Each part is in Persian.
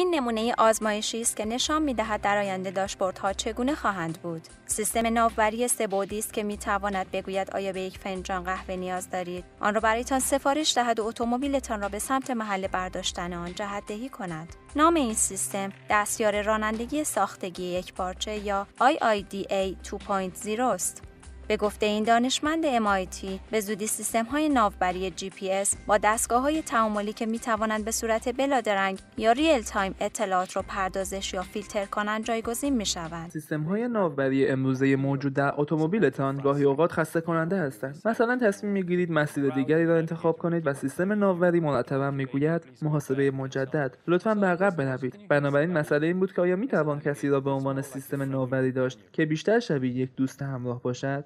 این نمونه آزمایشی است که نشان می‌دهد در آینده داشبوردها چگونه خواهند بود سیستم ناوبری سبودی است که میتواند بگوید آیا به یک فنجان قهوه نیاز دارید آن را برایتان سفارش دهد و اتومبیلتان را به سمت محل برداشتن آن دهی کند نام این سیستم دستیار رانندگی ساختگی یک پارچه یا IIDA 2.0 است به گفته این دانشمند MIT به زودی سیستم های ناوبری GPS با دستگاه های تعاملی که می توانند به صورت بلادرنگ یا ریل تایم اطلاعات را پردازش یا فیلتر کنند جایگزین می شوند. سیستم های ناوبری امروزه موجود در اتومبیلتان گاهی اوقات خسته کننده هستند. مثلا تصمیم می مسیر دیگری را انتخاب کنید و سیستم ناوبری مرتبا میگوید، محاسبه مجدد لطفا به عقب بروید. بنابراین مسئله این بود که آیا می کسی را به عنوان سیستم ناوبری داشت که بیشتر شبیه یک دوست همراه باشد؟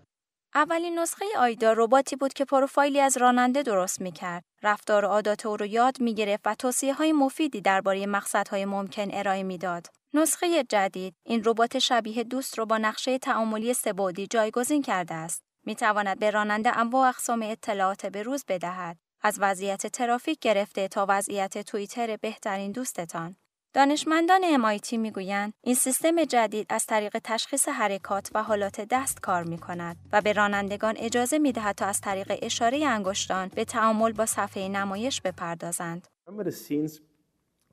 اولین نسخه آیدا رباتی بود که پروفایلی از راننده درست کرد. رفتار و عادات او رو یاد گرفت و توصیه های مفیدی درباره مقصدهای ممکن ارائه داد. نسخه جدید این ربات شبیه دوست رو با نقشه تعاملی سبودی جایگزین کرده است می تواند به راننده انواع اقسام اطلاعات به روز بدهد از وضعیت ترافیک گرفته تا وضعیت توییتر بهترین دوستتان دانشمندان MIT میگویند این سیستم جدید از طریق تشخیص حرکات و حالات دست کار می کند و به رانندگان اجازه می دهد تا از طریق اشاره انگشتان به تعامل با صفحه نمایش بپردازند.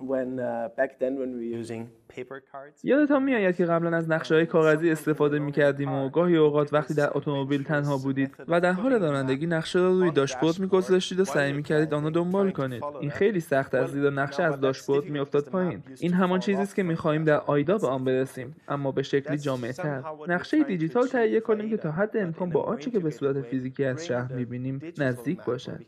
when, uh, back then یادتان میآید که قبلا از نقشه های کاغذی استفاده می کردیم و گاهی اوقات وقتی در اتومبیل تنها بودید و در حال رانندگی نقشه را روی داشبورد گذاشتید و سعی می کردید آن را دنبال کنید این خیلی سخت است زیرا نقشه از داشبورد افتاد پایین این همان چیزی است که خواهیم در آیدا به آن برسیم اما به شکلی جامعتر نقشه دیجیتال تهیه کنیم که تا حد امکان با آنچه که به صورت فیزیکی از شهر بینیم نزدیک باشد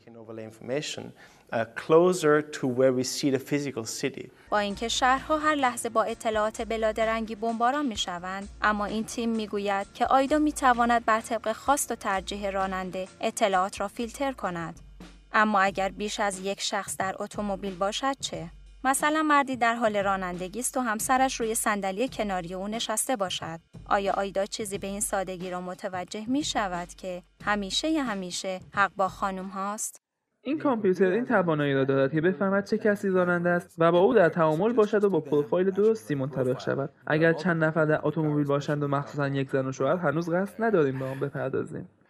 Uh, closer to where we see the physical city. با اینکه شهرها هر لحظه با اطلاعات بلادرنگی بمباران می شوند، اما این تیم میگوید که آیدا می تواند بر طبق خواست و ترجیح راننده اطلاعات را فیلتر کند. اما اگر بیش از یک شخص در اتومبیل باشد چه؟ مثلا مردی در حال رانندگی است و همسرش روی صندلی کناری او نشسته باشد آیا آیدا چیزی به این سادگی را متوجه می شود که همیشه ی همیشه حق با خانم هاست این کامپیوتر این توانایی را دارد که بفهمد چه کسی راننده است و با او در تعامل باشد و با پروفایل درستی منطبق شود اگر چند نفر در اتومبیل باشند و مخصوصا یک زن و شوهر هنوز قصد نداریم به آن بپردازیم